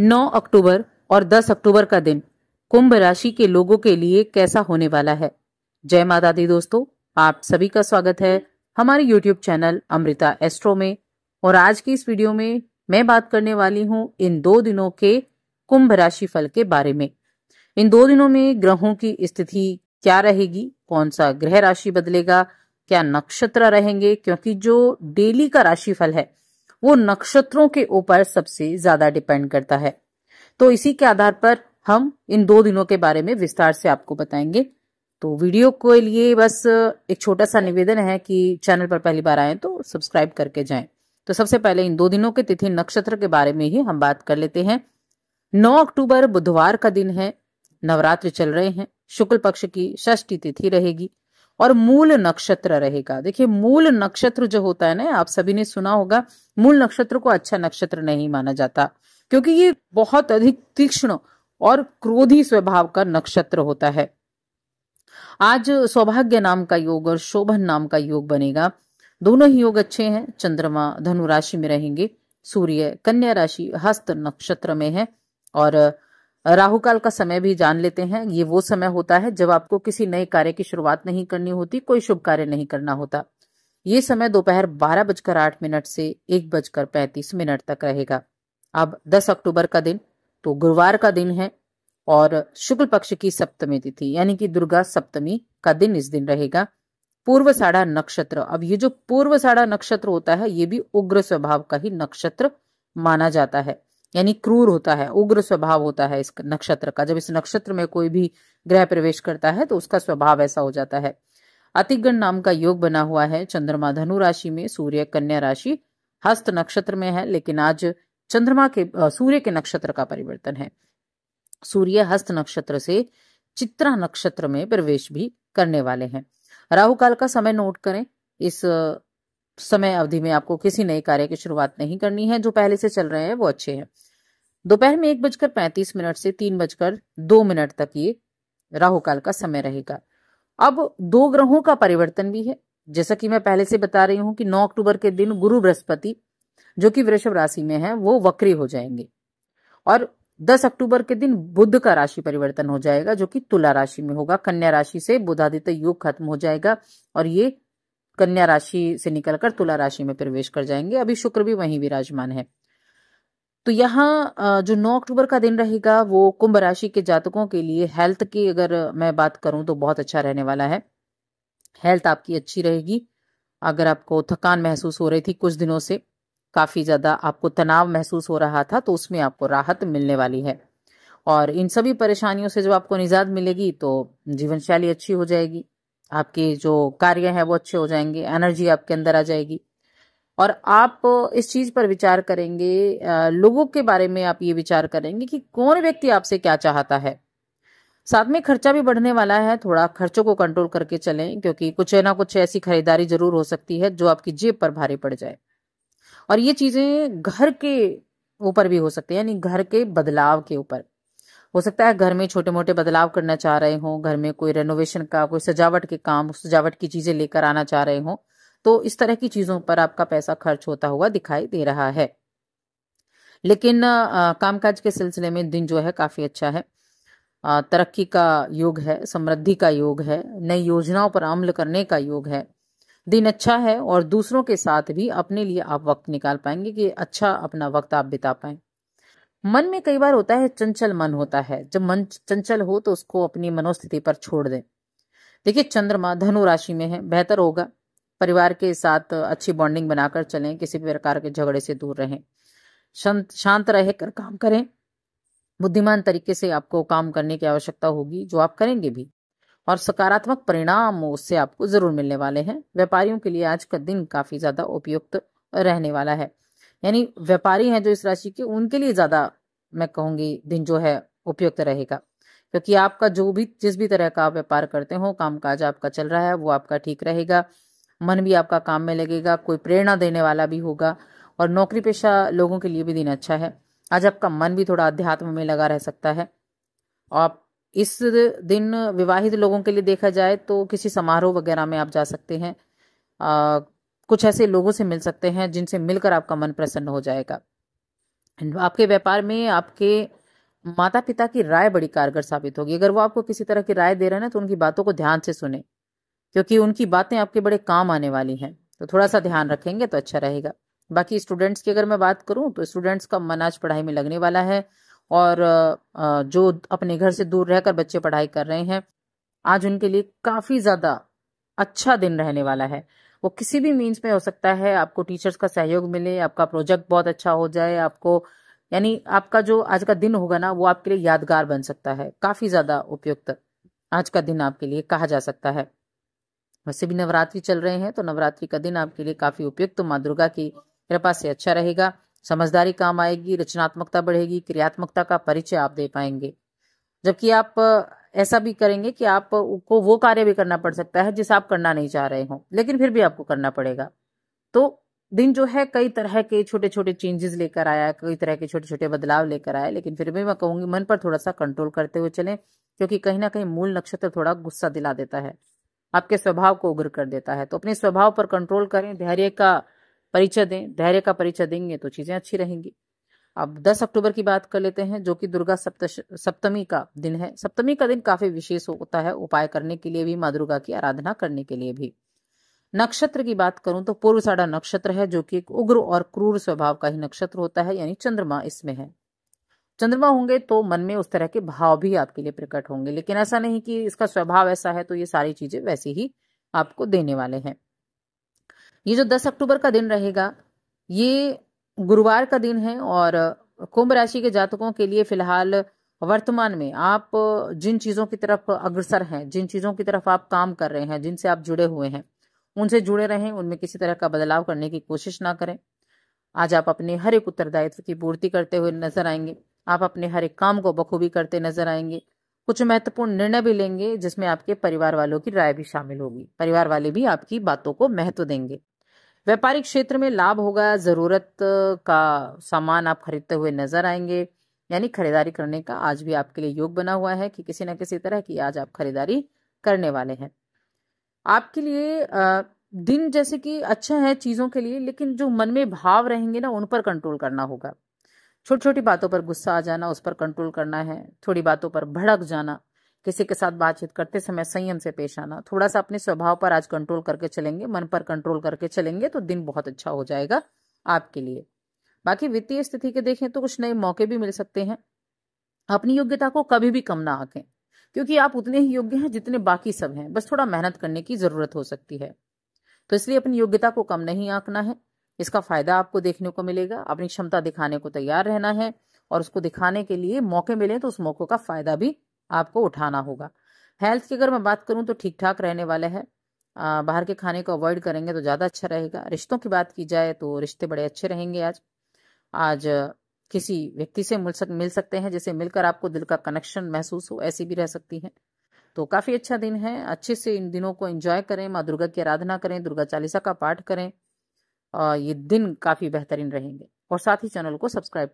9 अक्टूबर और 10 अक्टूबर का दिन कुंभ राशि के लोगों के लिए कैसा होने वाला है जय माता दी दोस्तों आप सभी का स्वागत है हमारे YouTube चैनल अमृता एस्ट्रो में और आज की इस वीडियो में मैं बात करने वाली हूं इन दो दिनों के कुंभ राशि फल के बारे में इन दो दिनों में ग्रहों की स्थिति क्या रहेगी कौन सा ग्रह राशि बदलेगा क्या नक्षत्र रहेंगे क्योंकि जो डेली का राशिफल है वो नक्षत्रों के ऊपर सबसे ज्यादा डिपेंड करता है तो इसी के आधार पर हम इन दो दिनों के बारे में विस्तार से आपको बताएंगे तो वीडियो के लिए बस एक छोटा सा निवेदन है कि चैनल पर पहली बार आए तो सब्सक्राइब करके जाएं तो सबसे पहले इन दो दिनों के तिथि नक्षत्र के बारे में ही हम बात कर लेते हैं 9 अक्टूबर बुधवार का दिन है नवरात्र चल रहे हैं शुक्ल पक्ष की षष्ठी तिथि रहेगी और मूल नक्षत्र रहेगा देखिए मूल नक्षत्र जो होता है ना आप सभी ने सुना होगा मूल नक्षत्र को अच्छा नक्षत्र नहीं माना जाता क्योंकि ये बहुत अधिक तीक्ष्ण और क्रोधी स्वभाव का नक्षत्र होता है आज सौभाग्य नाम का योग और शोभन नाम का योग बनेगा दोनों ही योग अच्छे हैं चंद्रमा धनु राशि में रहेंगे सूर्य कन्या राशि हस्त नक्षत्र में है और राहु काल का समय भी जान लेते हैं ये वो समय होता है जब आपको किसी नए कार्य की शुरुआत नहीं करनी होती कोई शुभ कार्य नहीं करना होता ये समय दोपहर बारह बजकर आठ मिनट से एक बजकर पैंतीस मिनट तक रहेगा अब दस अक्टूबर का दिन तो गुरुवार का दिन है और शुक्ल पक्ष की सप्तमी तिथि यानी कि दुर्गा सप्तमी का दिन इस दिन रहेगा पूर्व साढ़ा नक्षत्र अब ये जो पूर्व साढ़ा नक्षत्र होता है ये भी उग्र स्वभाव का ही नक्षत्र माना जाता है यानी क्रूर होता है उग्र स्वभाव होता है इस नक्षत्र का जब इस नक्षत्र में कोई भी ग्रह प्रवेश करता है तो उसका स्वभाव ऐसा हो जाता है अतिगण नाम का योग बना हुआ है चंद्रमा धनु राशि में सूर्य कन्या राशि हस्त नक्षत्र में है लेकिन आज चंद्रमा के सूर्य के नक्षत्र का परिवर्तन है सूर्य हस्त नक्षत्र से चित्रा नक्षत्र में प्रवेश भी करने वाले हैं राहु काल का समय नोट करें इस समय अवधि में आपको किसी नए कार्य की शुरुआत नहीं करनी है जो पहले से चल रहे हैं वो अच्छे हैं दोपहर में एक बजकर पैंतीस मिनट से तीन बजकर दो मिनट तक ये राहु काल का समय रहेगा अब दो ग्रहों का परिवर्तन भी है जैसा कि मैं पहले से बता रही हूं कि 9 अक्टूबर के दिन गुरु बृहस्पति जो कि वृषभ राशि में है वो वक्री हो जाएंगे और 10 अक्टूबर के दिन बुद्ध का राशि परिवर्तन हो जाएगा जो कि तुला राशि में होगा कन्या राशि से बुधादित्य योग खत्म हो जाएगा और ये कन्या राशि से निकलकर तुला राशि में प्रवेश कर जाएंगे अभी शुक्र भी वहीं विराजमान है तो यहाँ जो 9 अक्टूबर का दिन रहेगा वो कुंभ राशि के जातकों के लिए हेल्थ की अगर मैं बात करूं तो बहुत अच्छा रहने वाला है हेल्थ आपकी अच्छी रहेगी अगर आपको थकान महसूस हो रही थी कुछ दिनों से काफ़ी ज़्यादा आपको तनाव महसूस हो रहा था तो उसमें आपको राहत मिलने वाली है और इन सभी परेशानियों से जब आपको निजात मिलेगी तो जीवन शैली अच्छी हो जाएगी आपके जो कार्य हैं वो अच्छे हो जाएंगे एनर्जी आपके अंदर आ जाएगी और आप इस चीज पर विचार करेंगे लोगों के बारे में आप ये विचार करेंगे कि कौन व्यक्ति आपसे क्या चाहता है साथ में खर्चा भी बढ़ने वाला है थोड़ा खर्चों को कंट्रोल करके चलें क्योंकि कुछ ना कुछ ऐसी खरीदारी जरूर हो सकती है जो आपकी जेब पर भारी पड़ जाए और ये चीजें घर के ऊपर भी हो सकती है यानी घर के बदलाव के ऊपर हो सकता है घर में छोटे मोटे बदलाव करना चाह रहे हो घर में कोई रेनोवेशन का कोई सजावट के काम सजावट की चीजें लेकर आना चाह रहे हों तो इस तरह की चीज़ों पर आपका पैसा खर्च होता हुआ दिखाई दे रहा है लेकिन कामकाज के सिलसिले में दिन जो है काफ़ी अच्छा है तरक्की का योग है समृद्धि का योग है नई योजनाओं पर अमल करने का योग है दिन अच्छा है और दूसरों के साथ भी अपने लिए आप वक्त निकाल पाएंगे कि अच्छा अपना वक्त आप बिता पाए मन में कई बार होता है चंचल मन होता है जब मन चंचल हो तो उसको अपनी मनोस्थिति पर छोड़ दें देखिए चंद्रमा धनु राशि में है बेहतर होगा परिवार के साथ अच्छी बॉन्डिंग बनाकर चलें किसी भी प्रकार के झगड़े से दूर रहें शांत शांत रह कर काम करें बुद्धिमान तरीके से आपको काम करने की आवश्यकता होगी जो आप करेंगे भी और सकारात्मक परिणाम उससे आपको जरूर मिलने वाले हैं व्यापारियों के लिए आज का दिन काफी ज्यादा उपयुक्त रहने वाला है यानी व्यापारी हैं जो इस राशि के उनके लिए ज्यादा मैं कहूंगी दिन जो है उपयुक्त रहेगा क्योंकि आपका जो भी जिस भी तरह का आप व्यापार करते हो काज आपका चल रहा है वो आपका ठीक रहेगा मन भी आपका काम में लगेगा कोई प्रेरणा देने वाला भी होगा और नौकरी पेशा लोगों के लिए भी दिन अच्छा है आज आपका मन भी थोड़ा अध्यात्म में लगा रह सकता है आप इस दिन विवाहित लोगों के लिए देखा जाए तो किसी समारोह वगैरह में आप जा सकते हैं आ, कुछ ऐसे लोगों से मिल सकते हैं जिनसे मिलकर आपका मन प्रसन्न हो जाएगा आपके व्यापार में आपके माता पिता की राय बड़ी कारगर साबित होगी अगर वो आपको किसी तरह की राय दे रहे हैं ना तो उनकी बातों को ध्यान से सुने क्योंकि उनकी बातें आपके बड़े काम आने वाली हैं तो थोड़ा सा ध्यान रखेंगे तो अच्छा रहेगा बाकी स्टूडेंट्स की अगर मैं बात करूं तो स्टूडेंट्स का मन आज पढ़ाई में लगने वाला है और जो अपने घर से दूर रहकर बच्चे पढ़ाई कर रहे हैं आज उनके लिए काफी ज्यादा अच्छा दिन रहने वाला है वो किसी भी मीन्स में हो सकता है आपको टीचर्स का सहयोग मिले आपका प्रोजेक्ट बहुत अच्छा हो जाए आपको यानी आपका जो आज का दिन होगा ना वो आपके लिए यादगार बन सकता है काफी ज्यादा उपयुक्त आज का दिन आपके लिए कहा जा सकता है वैसे भी नवरात्रि चल रहे हैं तो नवरात्रि का दिन आपके लिए काफी उपयुक्त तो माँ दुर्गा की कृपा से अच्छा रहेगा समझदारी काम आएगी रचनात्मकता बढ़ेगी क्रियात्मकता का परिचय आप दे पाएंगे जबकि आप ऐसा भी करेंगे कि आपको वो कार्य भी करना पड़ सकता है जिसे आप करना नहीं चाह रहे हो लेकिन फिर भी आपको करना पड़ेगा तो दिन जो है कई तरह के छोटे छोटे चेंजेस लेकर आया कई तरह के छोटे छोटे बदलाव लेकर आया लेकिन फिर भी मैं कहूंगी मन पर थोड़ा सा कंट्रोल करते हुए चलें क्योंकि कहीं ना कहीं मूल नक्षत्र थोड़ा गुस्सा दिला देता है आपके स्वभाव को उग्र कर देता है तो अपने स्वभाव पर कंट्रोल करें धैर्य का परिचय दें धैर्य का परिचय देंगे तो चीजें अच्छी रहेंगी अब 10 अक्टूबर की बात कर लेते हैं जो कि दुर्गा सप्तमी का दिन है सप्तमी का दिन काफी विशेष होता है उपाय करने के लिए भी माँ दुर्गा की आराधना करने के लिए भी नक्षत्र की बात करूं तो पूर्व साढ़ा नक्षत्र है जो कि एक उग्र और क्रूर स्वभाव का ही नक्षत्र होता है यानी चंद्रमा इसमें है चंद्रमा होंगे तो मन में उस तरह के भाव भी आपके लिए प्रकट होंगे लेकिन ऐसा नहीं कि इसका स्वभाव ऐसा है तो ये सारी चीजें वैसे ही आपको देने वाले हैं ये जो 10 अक्टूबर का दिन रहेगा ये गुरुवार का दिन है और कुंभ राशि के जातकों के लिए फिलहाल वर्तमान में आप जिन चीजों की तरफ अग्रसर हैं जिन चीजों की तरफ आप काम कर रहे हैं जिनसे आप जुड़े हुए हैं उनसे जुड़े रहें उनमें किसी तरह का बदलाव करने की कोशिश ना करें आज आप अपने हर एक उत्तरदायित्व की पूर्ति करते हुए नजर आएंगे आप अपने हर एक काम को बखूबी करते नजर आएंगे कुछ महत्वपूर्ण निर्णय भी लेंगे जिसमें आपके परिवार वालों की राय भी शामिल होगी परिवार वाले भी आपकी बातों को महत्व देंगे व्यापारिक क्षेत्र में लाभ होगा ज़रूरत का सामान आप खरीदते हुए नजर आएंगे यानी खरीदारी करने का आज भी आपके लिए योग बना हुआ है कि किसी न किसी तरह की आज आप खरीदारी करने वाले हैं आपके लिए दिन जैसे कि अच्छा है चीज़ों के लिए लेकिन जो मन में भाव रहेंगे ना उन पर कंट्रोल करना होगा छोटी छोटी बातों पर गुस्सा आ जाना उस पर कंट्रोल करना है थोड़ी बातों पर भड़क जाना किसी के साथ बातचीत करते समय संयम से पेश आना थोड़ा सा अपने स्वभाव पर आज कंट्रोल करके चलेंगे मन पर कंट्रोल करके चलेंगे तो दिन बहुत अच्छा हो जाएगा आपके लिए बाकी वित्तीय स्थिति के देखें तो कुछ नए मौके भी मिल सकते हैं अपनी योग्यता को कभी भी कम ना आंकें क्योंकि आप उतने ही योग्य हैं जितने बाकी सब हैं बस थोड़ा मेहनत करने की जरूरत हो सकती है तो इसलिए अपनी योग्यता को कम नहीं आंकना है इसका फायदा आपको देखने को मिलेगा अपनी क्षमता दिखाने को तैयार रहना है और उसको दिखाने के लिए मौके मिले तो उस मौके का फायदा भी आपको उठाना होगा हेल्थ की अगर मैं बात करूं तो ठीक ठाक रहने वाला है आ, बाहर के खाने को अवॉइड करेंगे तो ज़्यादा अच्छा रहेगा रिश्तों की बात की जाए तो रिश्ते बड़े अच्छे रहेंगे आज आज किसी व्यक्ति से मिल सक मिल सकते हैं जिसे मिलकर आपको दिल का कनेक्शन महसूस हो ऐसी भी रह सकती है तो काफ़ी अच्छा दिन है अच्छे से इन दिनों को एंजॉय करें माँ दुर्गा की आराधना करें दुर्गा चालीसा का पाठ करें ये दिन काफ़ी बेहतरीन रहेंगे और साथ ही चैनल को सब्सक्राइब